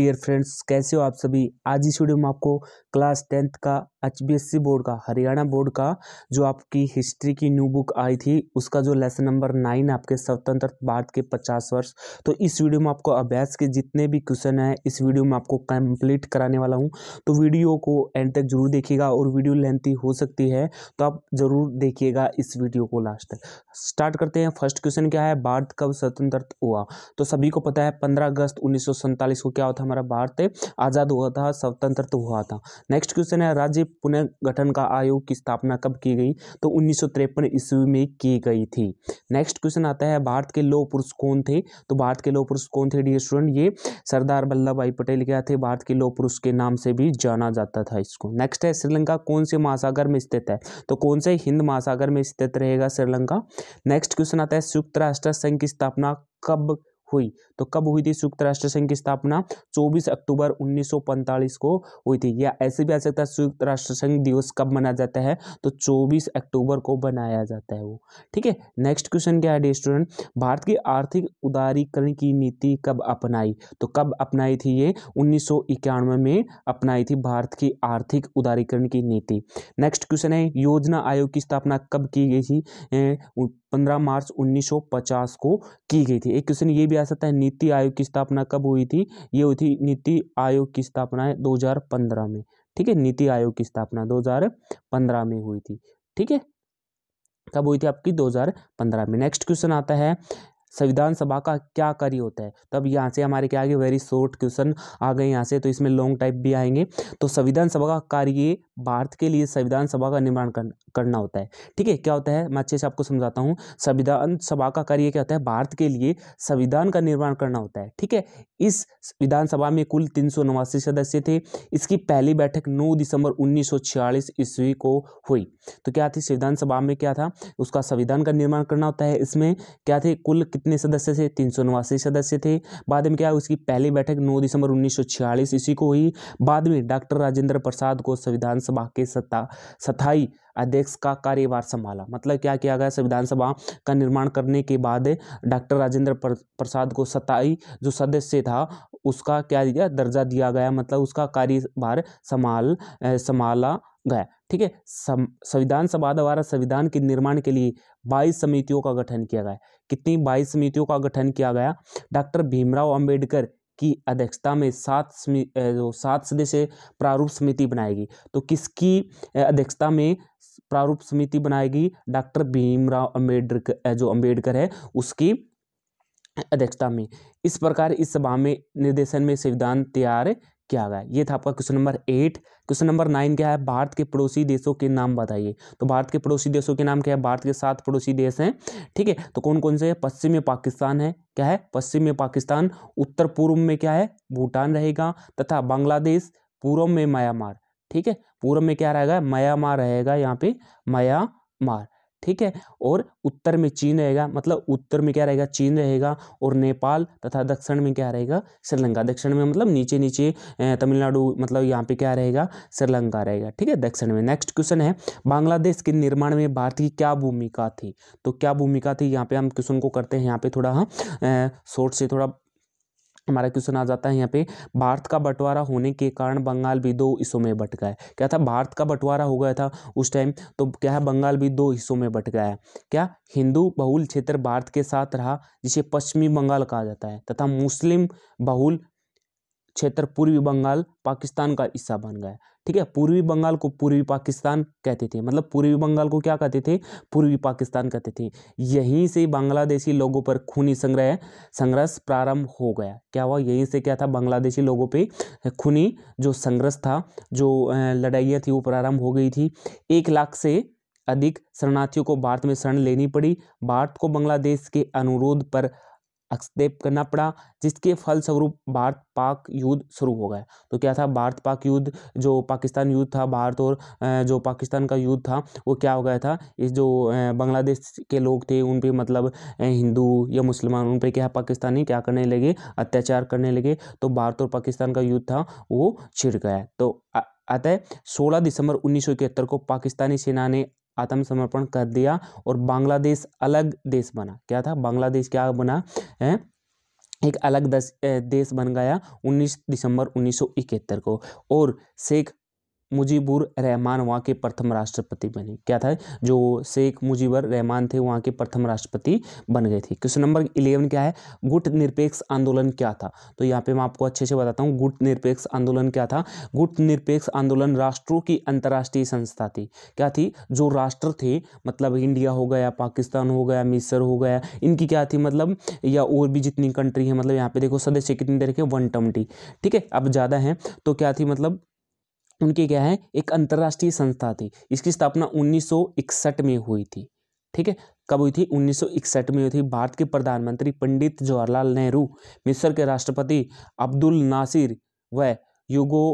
dear friends कैसे हो आप सभी आज इस वीडियो में आपको क्लास टेंथ का एच बोर्ड का हरियाणा बोर्ड का जो आपकी हिस्ट्री की न्यू बुक आई थी उसका जो लेसन नंबर नाइन आपके स्वतंत्र भारत के पचास वर्ष तो इस वीडियो में आपको अभ्यास के जितने भी क्वेश्चन हैं इस वीडियो में आपको कंप्लीट कराने वाला हूँ तो वीडियो को एंड तक जरूर देखिएगा और वीडियो लेंथी हो सकती है तो आप ज़रूर देखिएगा इस वीडियो को लास्ट तक स्टार्ट करते हैं फर्स्ट क्वेश्चन क्या है भारत कब स्वतंत्र हुआ तो सभी को पता है पंद्रह अगस्त उन्नीस को क्या हुआ था हमारा भारत आज़ाद हुआ था स्वतंत्र तो हुआ था नेक्स्ट क्वेश्चन है राज्य पुनर्गठन का आयोग की स्थापना कब की गई तो उन्नीस ईस्वी में की गई थी नेक्स्ट क्वेश्चन आता है भारत के लोह पुरुष कौन थे तो भारत के लोह पुरुष कौन थे डी स्टूडेंट ये सरदार वल्लभ भाई पटेल क्या थे भारत के लोह पुरुष के नाम से भी जाना जाता था इसको नेक्स्ट है श्रीलंका कौन से महासागर में स्थित है तो कौन से हिंद महासागर में स्थित रहेगा श्रीलंका नेक्स्ट क्वेश्चन आता है संयुक्त राष्ट्र संघ की स्थापना कब हुई तो कब हुई थी संयुक्त राष्ट्र संघ की स्थापना 24 अक्टूबर 1945 को हुई थी या ऐसे भी आ सकता है संयुक्त राष्ट्र संघ दिवस कब मनाया जाता है तो 24 अक्टूबर को बनाया जाता है वो ठीक है नेक्स्ट क्वेश्चन क्या है स्टूडेंट भारत की आर्थिक उदारीकरण की नीति कब अपनाई तो कब अपनाई थी ये उन्नीस में अपनाई थी भारत की आर्थिक उदारीकरण की नीति नेक्स्ट क्वेश्चन है योजना आयोग की स्थापना कब की गई थी पंद्रह मार्च 1950 को की गई थी एक क्वेश्चन ये भी किया जाता है नीति आयोग की स्थापना कब हुई थी ये हुई थी नीति आयोग की स्थापना है दो में ठीक है नीति आयोग की स्थापना दो में हुई थी ठीक है कब हुई थी आपकी 2015 में नेक्स्ट क्वेश्चन आता है संविधान सभा का क्या कार्य होता है तब तो यहाँ से हमारे क्या आगे वेरी शॉर्ट क्वेश्चन आ गए यहाँ से तो इसमें लॉन्ग टाइप भी आएंगे तो संविधान सभा का कार्य भारत के लिए संविधान सभा का निर्माण करना होता है ठीक है क्या होता है मैं अच्छे से आपको समझाता हूँ संविधान सभा का कार्य क्या होता है भारत के लिए संविधान का निर्माण करना होता है ठीक है इस विधानसभा में कुल तीन सदस्य थे इसकी पहली बैठक नौ दिसंबर उन्नीस ईस्वी को हुई तो क्या थी संविधान सभा में क्या था उसका संविधान का निर्माण करना होता है इसमें क्या थे कुल कितने सदस्य थे तीन सदस्य थे बाद में क्या उसकी पहली बैठक 9 दिसंबर 1946 इसी को हुई बाद में डॉक्टर राजेंद्र प्रसाद को संविधान सभा के सत्ता सथाई अध्यक्ष का कार्यभार संभाला मतलब क्या किया गया संविधान सभा का निर्माण करने के बाद डॉक्टर राजेंद्र प्रसाद को सताई जो सदस्य था उसका क्या दिया दर्जा दिया गया मतलब उसका कार्यभार संभाल संभाला गया ठीक है संविधान सभा द्वारा संविधान के निर्माण के लिए बाईस समितियों का गठन किया गया कितनी बाईस समितियों का गठन किया गया डॉक्टर भीमराव अंबेडकर की अध्यक्षता में सात जो सात सदस्य प्रारूप समिति बनाएगी तो किसकी अध्यक्षता में प्रारूप समिति बनाएगी डॉक्टर भीमराव अम्बेडकर जो अम्बेडकर है उसकी अध्यक्षता में इस प्रकार इस सभा में निर्देशन में संविधान तैयार क्या आ गया ये था आपका question number eight question number nine क्या है भारत के पड़ोसी देशों के नाम बताइए तो भारत के पड़ोसी देशों के नाम क्या है भारत के सात पड़ोसी देश हैं ठीक है तो कौन कौन से है पश्चिम में पाकिस्तान है क्या है पश्चिम में पाकिस्तान उत्तर पूर्व में क्या है भूटान रहेगा तथा बांग्लादेश पूर्व में म्यांमार ठीक है पूर्व में क्या रहेगा म्यांमार रहेगा यहाँ पे म्यांमार ठीक है और उत्तर में चीन रहेगा मतलब उत्तर में क्या रहेगा चीन रहेगा और नेपाल तथा दक्षिण में क्या रहेगा श्रीलंका दक्षिण में मतलब नीचे नीचे तमिलनाडु मतलब यहाँ पे क्या रहेगा श्रीलंका रहेगा ठीक है दक्षिण में नेक्स्ट क्वेश्चन है बांग्लादेश के निर्माण में भारत की क्या भूमिका थी तो क्या भूमिका थी यहाँ पे हम क्वेश्चन को करते हैं यहाँ पे थोड़ा हाँ शोर्ट से थोड़ा हमारा क्वेश्चन आ जाता है यहाँ पे भारत का बंटवारा होने के कारण बंगाल भी दो हिस्सों में बट गया क्या था भारत का बंटवारा हो गया था उस टाइम तो क्या है बंगाल भी दो हिस्सों में बट गया है क्या हिंदू बहुल क्षेत्र भारत के साथ रहा जिसे पश्चिमी बंगाल कहा जाता है तथा मुस्लिम बहुल क्षेत्र पूर्वी बंगाल पाकिस्तान का हिस्सा बन गया ठीक है पूर्वी बंगाल को पूर्वी पाकिस्तान कहते थे मतलब पूर्वी बंगाल को क्या कहते थे पूर्वी पाकिस्तान कहते थे यहीं से बांग्लादेशी लोगों पर खूनी संग्रह संघर्ष प्रारंभ हो गया क्या हुआ यहीं से क्या था बांग्लादेशी लोगों पे खूनी जो संघर्ष था जो लड़ाइयाँ थी वो प्रारंभ हो गई थी एक लाख से अधिक शरणार्थियों को भारत में शरण लेनी पड़ी भारत को बांग्लादेश के अनुरोध पर हस्तक्षेप करना पड़ा जिसके फलस्वरूप भारत पाक युद्ध शुरू हो गया तो क्या था भारत पाक युद्ध जो पाकिस्तान युद्ध था भारत और जो पाकिस्तान का युद्ध था वो क्या हो गया था इस जो बांग्लादेश के लोग थे उन पर मतलब हिंदू या मुसलमान उन पर क्या पाकिस्तानी क्या करने लगे अत्याचार करने लगे तो भारत और पाकिस्तान का युद्ध था वो छिड़ गया तो अतः सोलह दिसंबर उन्नीस को पाकिस्तानी सेना ने आत्मसमर्पण कर दिया और बांग्लादेश अलग देश बना क्या था बांग्लादेश क्या बना है एक अलग देश बन गया 19 दिसंबर 1971 को और शेख मुजीबुर रहमान वहाँ के प्रथम राष्ट्रपति बने क्या था जो शेख मुजीबर रहमान थे वहाँ के प्रथम राष्ट्रपति बन गए थे क्वेश्चन नंबर इलेवन क्या है गुट निरपेक्ष आंदोलन क्या था तो यहाँ पे मैं आपको अच्छे से बताता हूँ गुट निरपेक्ष आंदोलन क्या था गुट निरपेक्ष आंदोलन राष्ट्रों की अंतर्राष्ट्रीय संस्था थी क्या थी जो राष्ट्र थे मतलब इंडिया हो गया पाकिस्तान हो गया मिसर हो गया इनकी क्या थी मतलब या और भी जितनी कंट्री है मतलब यहाँ पे देखो सदस्य कितनी देर के वन ठीक है अब ज़्यादा हैं तो क्या थी मतलब उनकी क्या है एक अंतर्राष्ट्रीय संस्था थी इसकी स्थापना 1961 में हुई थी ठीक है कब हुई थी 1961 में हुई थी भारत के प्रधानमंत्री पंडित जवाहरलाल नेहरू मिस्र के राष्ट्रपति अब्दुल नासिर व युगो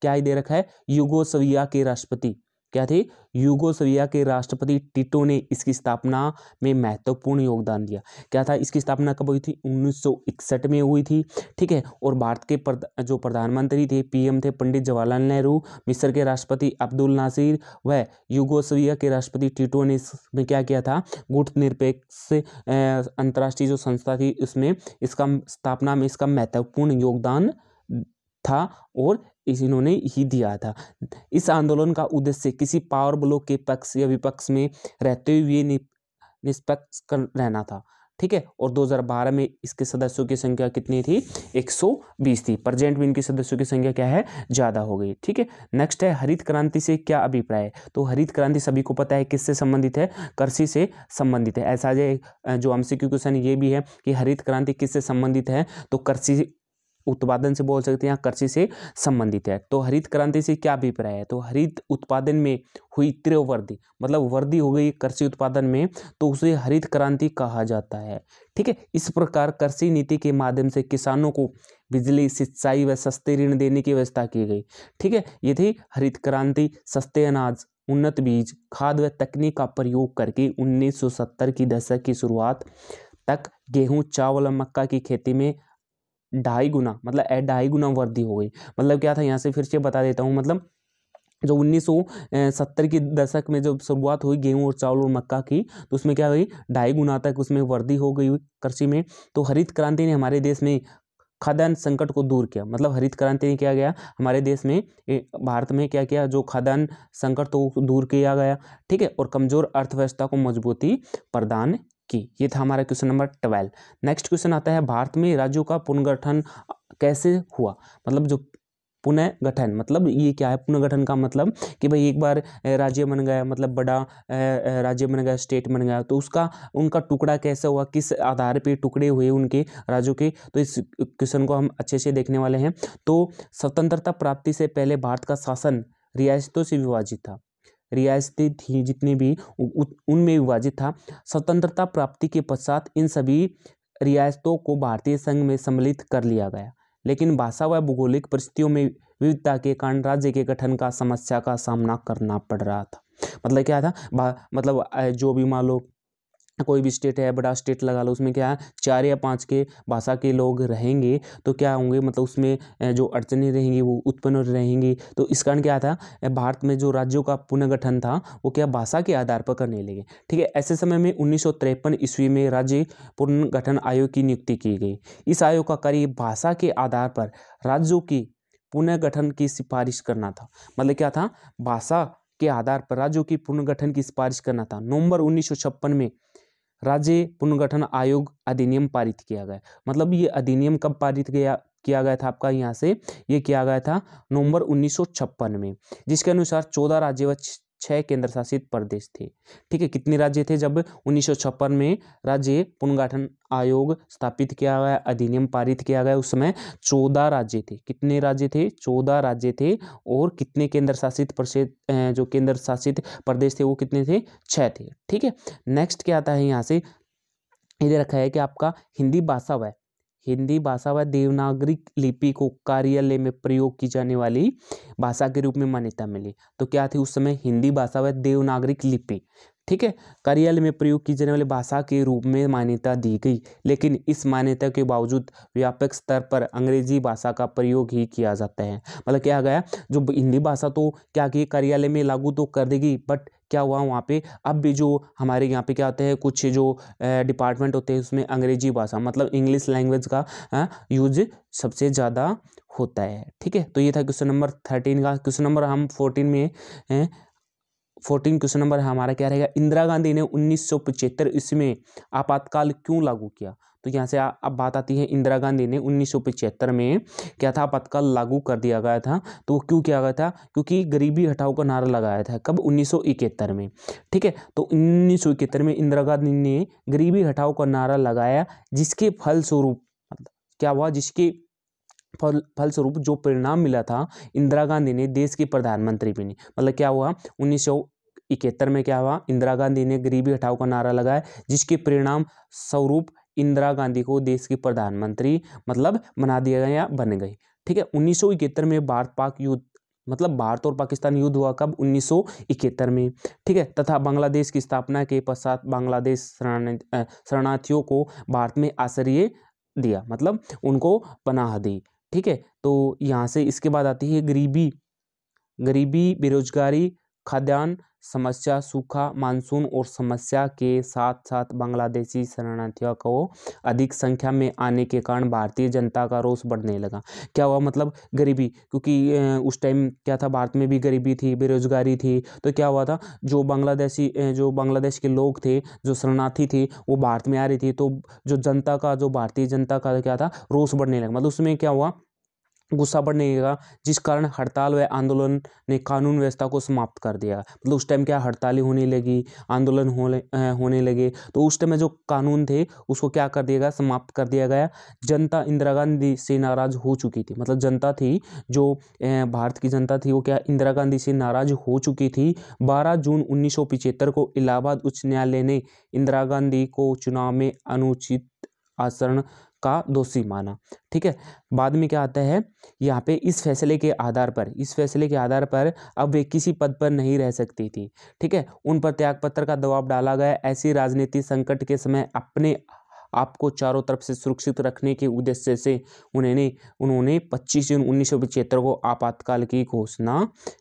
क्या ही दे रखा है युगोसविया के राष्ट्रपति क्या थे यूगोसविया के राष्ट्रपति टिटो ने इसकी स्थापना में महत्वपूर्ण योगदान दिया क्या था इसकी स्थापना कब हुई थी 1961 में हुई थी ठीक है और भारत के प्रद, जो प्रधानमंत्री थे पीएम थे पंडित जवाहरलाल नेहरू मिस्र के राष्ट्रपति अब्दुल नासिर व यूगोसविया के राष्ट्रपति टिटो ने इसमें क्या किया था गुट निरपेक्ष अंतर्राष्ट्रीय जो संस्था थी उसमें इसका स्थापना में इसका महत्वपूर्ण योगदान था और इन्होंने ही दिया था इस आंदोलन का उद्देश्य किसी पावर ब्लॉक के पक्ष या विपक्ष में रहते हुए निष्पक्ष कर रहना था ठीक है और 2012 में इसके सदस्यों की संख्या कितनी थी 120 थी प्रेजेंट में इनके सदस्यों की संख्या क्या है ज़्यादा हो गई ठीक है नेक्स्ट है हरित क्रांति से क्या अभिप्राय तो हरित क्रांति सभी को पता है किससे संबंधित है कृषि से संबंधित है ऐसा जो एम सी क्वेश्चन ये भी है कि हरित क्रांति किससे संबंधित है तो कृषि उत्पादन से बोल सकते हैं यहाँ कृषि से संबंधित है तो हरित क्रांति से क्या अभिप्राय है तो हरित उत्पादन में हुई तीव्र मतलब वृद्धि हो गई कृषि उत्पादन में तो उसे हरित क्रांति कहा जाता है ठीक है इस प्रकार कृषि नीति के माध्यम से किसानों को बिजली सिंचाई व सस्ते ऋण देने की व्यवस्था की गई ठीक है ये थी हरित क्रांति सस्ते अनाज उन्नत बीज खाद व तकनीक का प्रयोग करके 1970 की दशक की शुरुआत तक गेहूं चावल और मक्का की खेती में ढाई गुना मतलब ए ढाई गुना वृद्धि हो गई मतलब क्या था यहाँ से फिर से बता देता हूँ मतलब जो 1970 के दशक में जब शुरुआत हुई गेहूं और चावल और मक्का की तो उसमें क्या हुई ढाई गुना तक उसमें वृद्धि हो गई कृषि में तो हरित क्रांति ने हमारे देश में खाद्यान्न संकट को दूर किया मतलब हरित क्रांति ने किया गया हमारे देश में भारत में क्या किया जो खाद्यान्न संकट तो दूर किया गया ठीक है और कमज़ोर अर्थव्यवस्था को मजबूती प्रदान की ये था हमारा question number twelve next question आता है भारत में राज्यों का पुनर्गठन कैसे हुआ मतलब जो पुनर्गठन मतलब ये क्या है पुनर्गठन का मतलब कि भाई एक बार राज्य बन गया मतलब बड़ा राज्य बन गया स्टेट बन गया तो उसका उनका टुकड़ा कैसा हुआ किस आधार पे टुकड़े हुए उनके राज्यों के तो इस क्वेश्चन को हम अच्छे से देखने वाले हैं तो स्वतंत्रता प्राप्ति से पहले भारत का शासन रियासतों से विभाजित था रियासतें थीं जितनी भी उनमें विभाजित था स्वतंत्रता प्राप्ति के पश्चात इन सभी रियासतों को भारतीय संघ में सम्मिलित कर लिया गया लेकिन भाषा व भौगोलिक परिस्थितियों में विविधता के कारण राज्य के गठन का समस्या का सामना करना पड़ रहा था मतलब क्या था मतलब जो भी मान लो कोई भी स्टेट है बड़ा स्टेट लगा लो उसमें क्या है चार या पाँच के भाषा के लोग रहेंगे तो क्या होंगे मतलब उसमें जो अड़चने रहेंगी वो उत्पन्न रहेंगी तो इस कारण क्या था भारत में जो राज्यों का पुनर्गठन था वो क्या भाषा के आधार पर करने लगे ठीक है ऐसे समय में उन्नीस ईस्वी में राज्य पुनर्गठन आयोग की नियुक्ति की गई इस आयोग का कार्य भाषा के आधार पर राज्यों की पुनर्गठन की सिफारिश करना था मतलब क्या था भाषा के आधार पर राज्यों की पुनर्गठन की सिफारिश करना था नवंबर 1956 में राज्य पुनर्गठन आयोग अधिनियम पारित किया गया मतलब ये अधिनियम कब पारित किया किया गया था आपका यहाँ से ये किया गया था नवंबर 1956 में जिसके अनुसार चौदह राज्य व छः केंद्र शासित प्रदेश थे ठीक है कितने राज्य थे जब उन्नीस में राज्य पुनर्गठन आयोग स्थापित किया गया अधिनियम पारित किया गया उस समय चौदह राज्य थे कितने राज्य थे चौदह राज्य थे और कितने केंद्र शासित प्रदेश जो केंद्र शासित प्रदेश थे वो कितने थे छः थे ठीक है नेक्स्ट क्या आता है यहाँ से ये रखा है कि आपका हिंदी भाषा वह हिंदी भाषा व देवनागरी लिपि को कार्यालय में प्रयोग की जाने वाली भाषा के रूप में मान्यता मिली तो क्या थी उस समय हिंदी भाषा व देवनागरिक लिपि ठीक है कार्यालय में प्रयोग की जाने वाली भाषा के रूप में मान्यता दी गई लेकिन इस मान्यता के बावजूद व्यापक स्तर पर अंग्रेजी भाषा का प्रयोग ही किया जाता है मतलब क्या गया जो हिंदी भाषा तो क्या कि कार्यालय में लागू तो कर देगी बट क्या हुआ वहाँ पे अब भी जो हमारे यहाँ पे क्या होते हैं कुछ जो डिपार्टमेंट होते हैं उसमें अंग्रेजी भाषा मतलब इंग्लिश लैंग्वेज का यूज सबसे ज़्यादा होता है ठीक है तो ये था क्वेश्चन नंबर थर्टीन का क्वेश्चन नंबर हम फोर्टीन में फोर्टीन क्वेश्चन नंबर हमारा क्या रहेगा इंदिरा गांधी ने उन्नीस सौ पचहत्तर ईस्वी में आपातकाल क्यों लागू किया तो यहाँ से अब बात आती है इंदिरा गांधी ने उन्नीस सौ पचहत्तर में क्या था आपातकाल लागू कर दिया गया था तो वो क्यों किया गया था क्योंकि गरीबी हटाओ का नारा लगाया था कब उन्नीस सौ इकहत्तर में ठीक है तो उन्नीस सौ इकहत्तर में इंदिरा गांधी ने गरीबी हटाओ का नारा लगाया जिसके फलस्वरूप मतलब क्या हुआ जिसके फल फलस्वरूप जो परिणाम मिला था इंदिरा गांधी ने देश के प्रधानमंत्री बने मतलब क्या हुआ उन्नीस इकहत्तर में क्या हुआ इंदिरा गांधी ने गरीबी हटाओ का नारा लगाया जिसके परिणाम स्वरूप इंदिरा गांधी को देश की प्रधानमंत्री मतलब बना दिया गया या बन गई ठीक है उन्नीस में भारत पाक युद्ध मतलब भारत और पाकिस्तान युद्ध हुआ कब उन्नीस में ठीक है तथा बांग्लादेश की स्थापना के पश्चात बांग्लादेश शरणार्थियों को भारत में आश्रय दिया मतलब उनको पनाह दी ठीक है तो यहाँ से इसके बाद आती है गरीबी गरीबी बेरोजगारी खाद्यान्न समस्या सूखा मानसून और समस्या के साथ साथ बांग्लादेशी शरणार्थियों को अधिक संख्या में आने के कारण भारतीय जनता का रोष बढ़ने लगा क्या हुआ मतलब गरीबी क्योंकि उस टाइम क्या था भारत में भी गरीबी थी बेरोजगारी थी तो क्या हुआ था जो बांग्लादेशी जो बांग्लादेश के लोग थे जो शरणार्थी थे वो भारत में आ रही थी तो जो जनता का जो भारतीय जनता का क्या था रोष बढ़ने लगा मतलब उसमें क्या हुआ गुस्सा बढ़ने लगा जिस कारण हड़ताल व आंदोलन ने कानून व्यवस्था को समाप्त कर दिया मतलब उस टाइम क्या हड़तालें होने लगी आंदोलन होने होने लगे तो उस टाइम जो कानून थे उसको क्या कर दिया गया समाप्त कर दिया गया जनता इंदिरा गांधी से नाराज़ हो चुकी थी मतलब जनता थी जो भारत की जनता थी वो क्या इंदिरा गांधी से नाराज़ हो चुकी थी बारह जून उन्नीस को इलाहाबाद उच्च न्यायालय ने इंदिरा गांधी को चुनाव में अनुचित आचरण का दोषी माना ठीक है बाद में क्या आता है यहाँ पे इस फैसले के आधार पर इस फैसले के आधार पर अब वे किसी पद पर नहीं रह सकती थी ठीक है उन पर त्यागपत्र का दबाव डाला गया ऐसी राजनीति संकट के समय अपने आपको चारों तरफ से सुरक्षित रखने के उद्देश्य से उन्होंने उन्होंने 25 जून उन्नीस को आपातकाल की घोषणा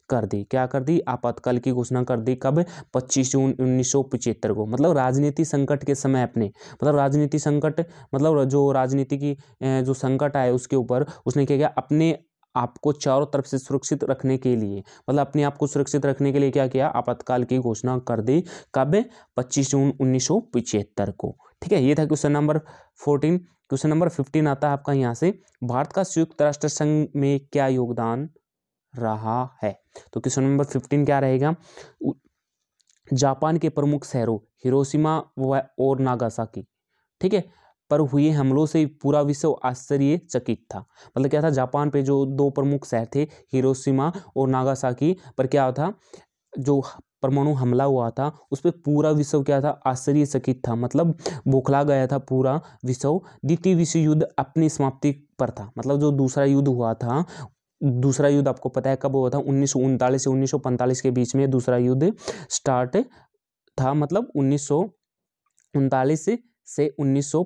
कर दी क्या कर दी आपातकाल की घोषणा कर दी कब 25 जून उन्नीस को मतलब राजनीति संकट के समय अपने मतलब राजनीति संकट मतलब जो राजनीति की जो संकट आए उसके ऊपर उसने क्या किया अपने आपको चारों तरफ से सुरक्षित रखने के लिए मतलब अपने आप को सुरक्षित रखने के लिए क्या किया आपातकाल की घोषणा कर दी कब 25 जून उन्नीस को ठीक है ये था question number fourteen question number fifteen आता है आपका यहाँ से भारत का संयुक्त राष्ट्र संघ में क्या योगदान रहा है तो क्वेश्चन नंबर फिफ्टीन क्या रहेगा जापान के प्रमुख शहरों हिरोशिमा व और नागासाकी ठीक है पर हुए हमलों से पूरा विश्व आश्चर्यचकित था मतलब क्या था जापान पे जो दो प्रमुख शहर थे हिरोशिमा और नागासाकी पर क्या था जो परमाणु हमला हुआ था उस पर पूरा विश्व क्या था आश्चर्यचकित था मतलब बोखला गया था पूरा विश्व द्वितीय विश्व युद्ध अपनी समाप्ति पर था मतलब जो दूसरा युद्ध हुआ था दूसरा युद्ध आपको पता है कब हुआ था उन्नीस से उन्नीस के बीच में दूसरा युद्ध स्टार्ट था मतलब उन्नीस से उन्नीस सौ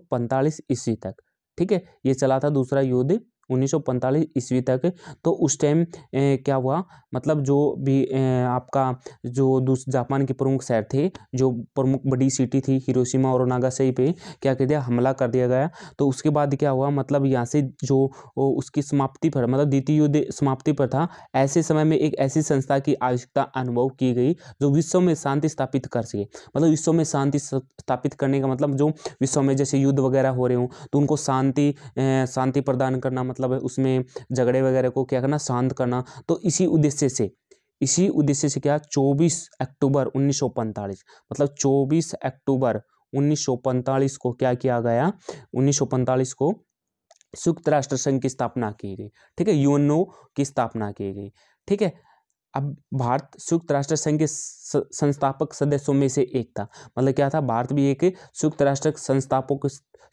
ईस्वी तक ठीक है ये चला था दूसरा युद्ध 1945 ईस्वी तक तो उस टाइम क्या हुआ मतलब जो भी आपका जो जापान के प्रमुख शहर थे जो प्रमुख बड़ी सिटी थी हिरोशिमा और नागासाई पे क्या कर दिया हमला कर दिया गया तो उसके बाद क्या हुआ मतलब यहाँ से जो उसकी समाप्ति पर मतलब द्वितीय युद्ध समाप्ति पर था ऐसे समय में एक ऐसी संस्था की आवश्यकता अनुभव की गई जो विश्व में शांति स्थापित कर सके मतलब विश्व में शांति स्थापित करने का मतलब जो विश्व में जैसे युद्ध वगैरह हो रहे हों तो उनको शांति शांति प्रदान करना मतलब मतलब उसमें झगड़े वगैरह को क्या करना शांत करना तो इसी उद्देश्य से इसी उद्देश्य से क्या 24 अक्टूबर उन्नीस मतलब 24 अक्टूबर उन्नीस को क्या किया गया उन्नीस को संयुक्त राष्ट्र संघ की स्थापना की गई ठीक है यूएनओ की स्थापना की गई ठीक है अब भारत संयुक्त राष्ट्र संघ के संस्थापक सदस्यों में से एक था मतलब क्या था भारत भी एक संयुक्त राष्ट्र संस्थापक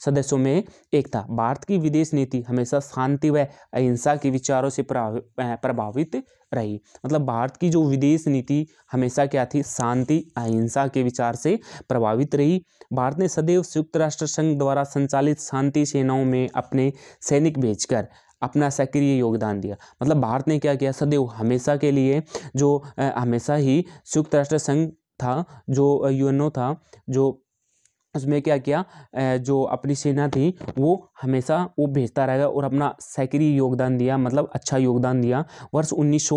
सदस्यों में एक था भारत की विदेश नीति हमेशा शांति व अहिंसा के विचारों से प्रभावित रही मतलब भारत की जो विदेश नीति हमेशा क्या थी शांति अहिंसा के विचार से प्रभावित रही भारत ने सदैव संयुक्त राष्ट्र संघ द्वारा संचालित शांति सेनाओं में अपने सैनिक भेजकर अपना सक्रिय योगदान दिया मतलब भारत ने क्या किया सदैव हमेशा के लिए जो हमेशा ही संयुक्त राष्ट्र संघ था जो यूएनओ था जो उसमें क्या किया जो अपनी सेना थी वो हमेशा वो भेजता रहेगा और अपना सैकड़ी योगदान दिया मतलब अच्छा योगदान दिया वर्ष उन्नीस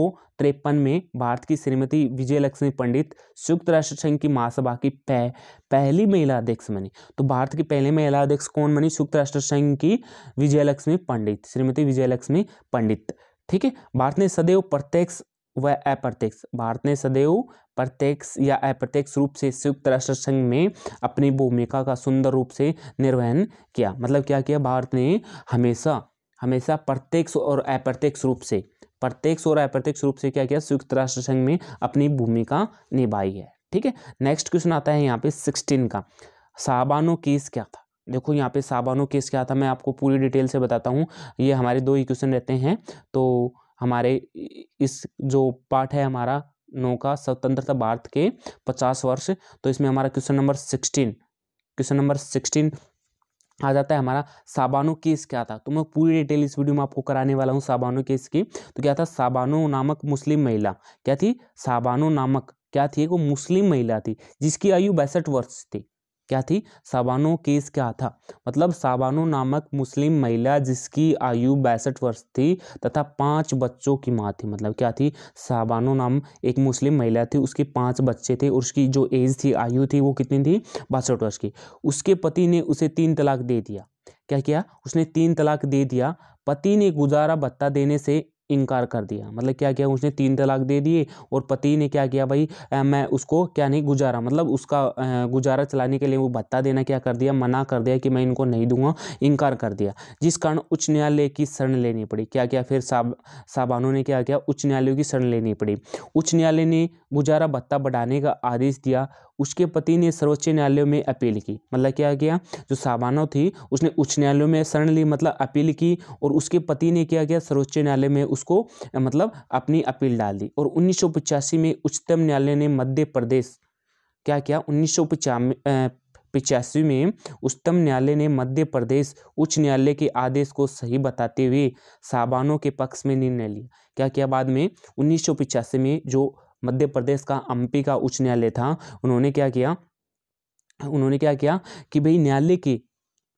तिरपन में भारत की श्रीमती विजयलक्ष्मी पंडित संयुक्त राष्ट्र संघ की महासभा की पह, पहली महिला अध्यक्ष बनी तो भारत की पहली महिला अध्यक्ष कौन बनी संयुक्त राष्ट्र संघ की विजय लक्ष्मी पंडित श्रीमती विजयलक्ष्मी पंडित ठीक है भारत ने सदैव प्रत्यक्ष व अप्रत्यक्ष भारत ने सदैव प्रत्यक्ष या अप्रत्यक्ष रूप से संयुक्त राष्ट्र संघ में अपनी भूमिका का सुंदर रूप से निर्वहन किया मतलब क्या किया भारत ने हमेशा हमेशा प्रत्यक्ष और अप्रत्यक्ष रूप से प्रत्यक्ष और अप्रत्यक्ष रूप से क्या किया संयुक्त राष्ट्र संघ में अपनी भूमिका निभाई है ठीक है नेक्स्ट क्वेश्चन आता है यहाँ पे सिक्सटीन का साबानो केस क्या था देखो यहाँ पे साबानो केस क्या था मैं आपको पूरी डिटेल से बताता हूँ ये हमारे दो ही क्वेश्चन रहते हैं तो हमारे इस जो पार्ट है हमारा नौ का स्वतंत्रता भारत के पचास वर्ष तो इसमें हमारा question number sixteen question number sixteen आ जाता है हमारा साबानो केस क्या था तो मैं पूरी डिटेल इस वीडियो में आपको कराने वाला हूँ साबानो केस की तो क्या था साबानो नामक मुस्लिम महिला क्या थी साबानो नामक क्या थी वो मुस्लिम महिला थी जिसकी आयु बैसठ वर्ष थी क्या थी साबानो केस क्या था मतलब साबानो नामक मुस्लिम महिला जिसकी आयु बैसठ वर्ष थी तथा पांच बच्चों की माँ थी मतलब क्या थी साबानो नाम एक मुस्लिम महिला थी उसके पांच बच्चे थे और उसकी जो एज थी आयु थी वो कितनी थी बासठ वर्ष की उसके पति ने उसे तीन तलाक दे दिया क्या किया उसने तीन तलाक दे दिया पति ने गुजारा भत्ता देने से इनकार कर दिया मतलब क्या किया उसने तीन तलाक दे दिए और पति ने क्या किया भाई आ, मैं उसको क्या नहीं गुजारा मतलब उसका गुजारा चलाने के लिए वो भत्ता देना क्या कर दिया मना कर दिया कि मैं इनको नहीं दूंगा इनकार कर दिया जिस कारण उच्च न्यायालय की शरण लेनी पड़ी क्या किया फिर साब साबानों ने क्या किया उच्च न्यायालय की शरण लेनी पड़ी उच्च न्यायालय ने गुजारा भत्ता बढ़ाने का आदेश दिया उसके पति ने सर्वोच्च न्यायालय में अपील की मतलब क्या किया जो साबानो थी उसने उच्च न्यायालय में शरण ली मतलब अपील की और उसके पति ने क्या किया सर्वोच्च न्यायालय में उसको मतलब अपनी अपील डाल दी और उन्नीस में उच्चतम न्यायालय ने मध्य प्रदेश क्या किया उन्नीस पिचासी में उच्चतम न्यायालय ने मध्य प्रदेश उच्च न्यायालय के आदेश को सही बताते हुए साबानों के पक्ष में निर्णय लिया क्या क्या बाद में उन्नीस में जो मध्य प्रदेश का अम्पी का उच्च न्यायालय था उन्होंने क्या किया उन्होंने क्या किया कि भाई न्यायालय की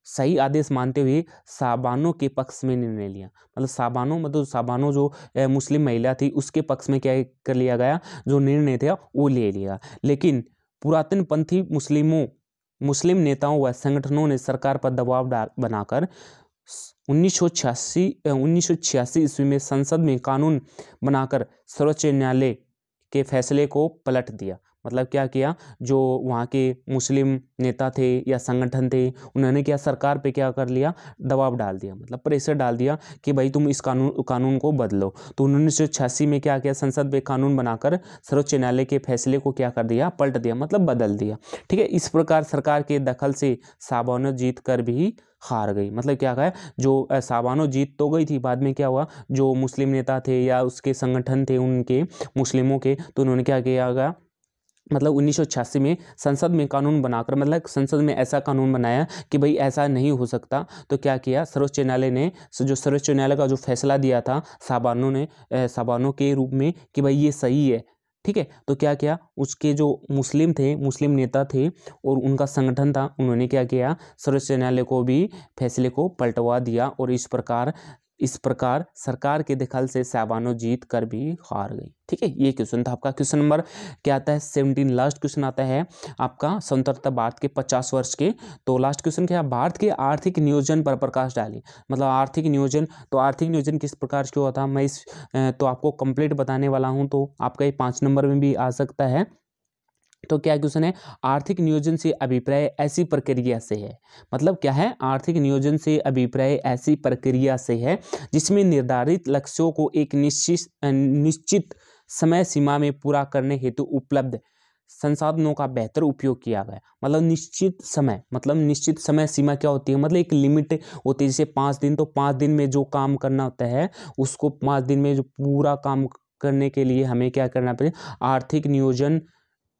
सही आदेश मानते हुए साबानों के पक्ष में निर्णय लिया मतलब साबानों मतलब साबानों जो मुस्लिम महिला थी उसके पक्ष में क्या कर लिया गया जो निर्णय था वो ले लिया लेकिन पुरातन पंथी मुस्लिमों मुस्लिम नेताओं व संगठनों ने सरकार पर दबाव डाल बनाकर उन्नीस सौ छियासी ईस्वी में संसद में कानून बनाकर सर्वोच्च न्यायालय के फैसले को पलट दिया मतलब क्या किया जो वहाँ के मुस्लिम नेता थे या संगठन थे उन्होंने क्या सरकार पे क्या कर लिया दबाव डाल दिया मतलब प्रेशर डाल दिया कि भाई तुम इस कानून कानून को बदलो तो उन्नीस सौ छियासी में क्या किया संसद में कानून बनाकर सर्वोच्च न्यायालय के फैसले को क्या कर दिया पलट दिया मतलब बदल दिया ठीक है इस प्रकार सरकार के दखल से साबानो जीत कर भी हार गई मतलब क्या कहा जो साबानो जीत तो गई थी बाद में क्या हुआ जो मुस्लिम नेता थे या उसके संगठन थे उनके मुस्लिमों के तो उन्होंने क्या किया गया मतलब उन्नीस में संसद में कानून बनाकर मतलब संसद में ऐसा कानून बनाया कि भाई ऐसा नहीं हो सकता तो क्या किया सर्वोच्च न्यायालय ने जो सर्वोच्च न्यायालय का जो फैसला दिया था साबानों ने साबानों के रूप में कि भाई ये सही है ठीक है तो क्या किया उसके जो मुस्लिम थे मुस्लिम नेता थे और उनका संगठन था उन्होंने क्या किया सर्वोच्च न्यायालय को भी फैसले को पलटवा दिया और इस प्रकार इस प्रकार सरकार के दखल से सैवानो जीत कर भी हार गई ठीक है ये क्वेश्चन था आपका क्वेश्चन नंबर क्या आता है सेवनटीन लास्ट क्वेश्चन आता है आपका स्वतंत्रता भारत के पचास वर्ष के तो लास्ट क्वेश्चन क्या है भारत के आर्थिक नियोजन पर प्रकाश डाली मतलब आर्थिक नियोजन तो आर्थिक नियोजन किस प्रकार से हुआ था मैं इस तो आपको कंप्लीट बताने वाला हूँ तो आपका ये पाँच नंबर में भी आ सकता है तो क्या क्वेश्चन है आर्थिक नियोजन से अभिप्राय ऐसी प्रक्रिया से है मतलब क्या है आर्थिक नियोजन से अभिप्राय ऐसी प्रक्रिया से है जिसमें निर्धारित लक्ष्यों को एक निश्चित निश्चित समय सीमा में पूरा करने हेतु उपलब्ध संसाधनों का बेहतर उपयोग किया गया मतलब निश्चित समय मतलब निश्चित समय सीमा क्या होती है मतलब एक लिमिट होती है जैसे पाँच दिन तो पाँच दिन में जो काम करना होता है उसको पाँच दिन में जो पूरा काम करने के लिए हमें क्या करना पड़ेगा आर्थिक नियोजन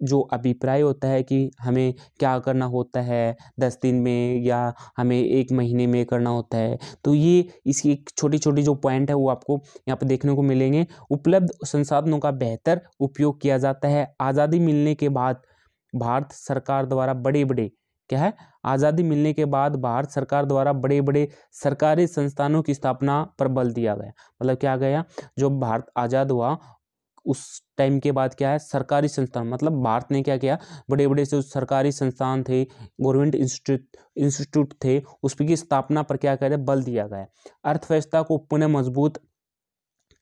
जो अभिप्राय होता है कि हमें क्या करना होता है दस दिन में या हमें एक महीने में करना होता है तो ये इसकी एक छोटी छोटी जो पॉइंट है वो आपको यहाँ पर देखने को मिलेंगे उपलब्ध संसाधनों का बेहतर उपयोग किया जाता है आज़ादी मिलने के बाद भारत सरकार द्वारा बड़े बड़े क्या है आज़ादी मिलने के बाद भारत सरकार द्वारा बड़े बड़े सरकारी संस्थानों की स्थापना पर बल दिया गया मतलब क्या गया जो भारत आज़ाद हुआ उस टाइम के बाद क्या है सरकारी संस्थान मतलब भारत ने क्या किया बड़े बड़े जो सरकारी संस्थान थे गवर्नमेंट इंस्टीट्यूट इंस्टीट्यूट थे उसकी स्थापना पर क्या करें बल दिया गया अर्थव्यवस्था को पुनः मजबूत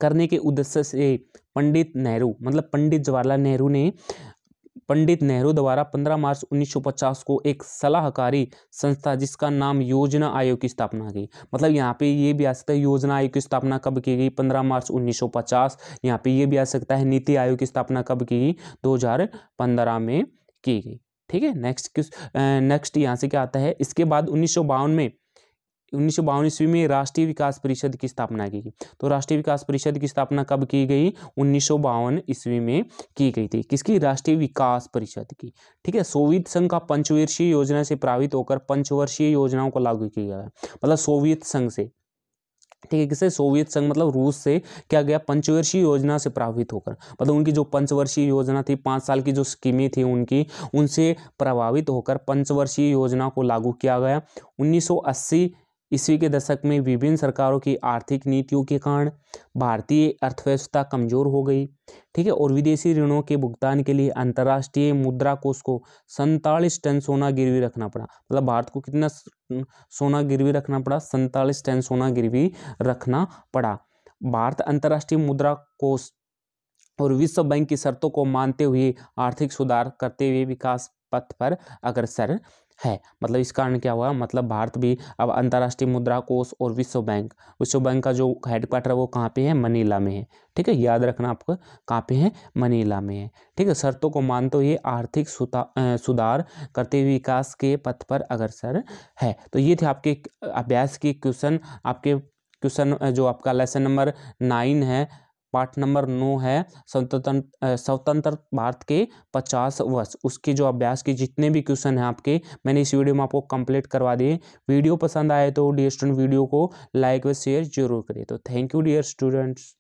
करने के उद्देश्य से पंडित नेहरू मतलब पंडित जवाहरलाल नेहरू ने पंडित नेहरू द्वारा 15 मार्च 1950 को एक सलाहकारी संस्था जिसका नाम योजना आयोग की स्थापना की मतलब यहाँ पे ये भी आ सकता है योजना आयोग की स्थापना कब की गई 15 मार्च 1950 यहाँ पे ये भी आ सकता है नीति आयोग की स्थापना कब की गई 2015 में की गई ठीक है नेक्स्ट नेक्स्ट यहाँ से क्या आता है इसके बाद उन्नीस में उन्नीस ईस्वी में राष्ट्रीय विकास परिषद की स्थापना की गई तो राष्ट्रीय विकास परिषद की स्थापना कब की गई उन्नीस ईस्वी में की गई थी किसकी राष्ट्रीय विकास परिषद की ठीक है सोवियत संघ का पंचवर्षीय योजना से प्रभावित होकर पंचवर्षीय योजनाओं को लागू किया गया मतलब सोवियत संघ से ठीक है किससे सोवियत संघ मतलब रूस से क्या गया पंचवर्षीय योजना से प्रभावित होकर मतलब उनकी जो पंचवर्षीय योजना थी पाँच साल की जो स्कीमें थी उनकी उनसे प्रभावित होकर पंचवर्षीय योजना को लागू किया गया 1980 ईस्वी के दशक में विभिन्न सरकारों की आर्थिक नीतियों के कारण भारतीय अर्थव्यवस्था कमज़ोर हो गई ठीक है और विदेशी ऋणों के भुगतान के लिए अंतर्राष्ट्रीय मुद्रा कोष को सैंतालीस टन सोना गिरवी रखना पड़ा मतलब भारत को कितना सोना गिरवी रखना पड़ा सैंतालीस टन सोना गिरवी रखना पड़ा भारत अंतर्राष्ट्रीय मुद्रा कोष और विश्व बैंक की शर्तों को मानते हुए आर्थिक सुधार करते हुए विकास पथ पर अग्रसर है मतलब इस कारण क्या हुआ मतलब भारत भी अब अंतर्राष्ट्रीय मुद्रा कोष और विश्व बैंक विश्व बैंक का जो हेडक्वार्टर है वो कहाँ पे है मनीला में है ठीक है याद रखना आपको कहाँ पे है मनीला में है ठीक है शर्तों को मान तो ये आर्थिक सुधार करते हुए विकास के पथ पर अग्रसर है तो ये थे आपके अभ्यास के क्वेश्चन आपके क्वेश्चन जो आपका लेसन नंबर नाइन है पार्ट नंबर नौ है स्वतंत्र स्वतंत्र भारत के पचास वर्ष उसके जो अभ्यास के जितने भी क्वेश्चन हैं आपके मैंने इस वीडियो में आपको कंप्लीट करवा दिए वीडियो पसंद आए तो डियर स्टूडेंट वीडियो को लाइक व शेयर जरूर करिए तो थैंक यू डियर स्टूडेंट्स